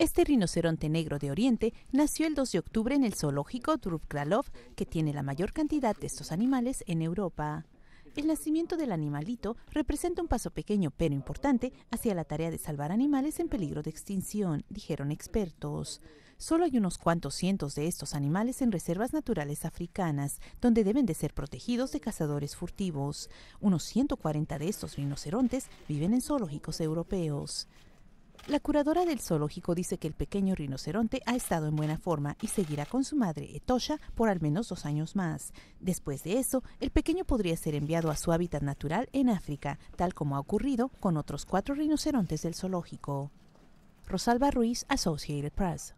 Este rinoceronte negro de Oriente nació el 2 de octubre en el zoológico Kralov, que tiene la mayor cantidad de estos animales en Europa. El nacimiento del animalito representa un paso pequeño pero importante hacia la tarea de salvar animales en peligro de extinción, dijeron expertos. Solo hay unos cuantos cientos de estos animales en reservas naturales africanas, donde deben de ser protegidos de cazadores furtivos. Unos 140 de estos rinocerontes viven en zoológicos europeos. La curadora del zoológico dice que el pequeño rinoceronte ha estado en buena forma y seguirá con su madre, Etosha, por al menos dos años más. Después de eso, el pequeño podría ser enviado a su hábitat natural en África, tal como ha ocurrido con otros cuatro rinocerontes del zoológico. Rosalba Ruiz, Associated Press.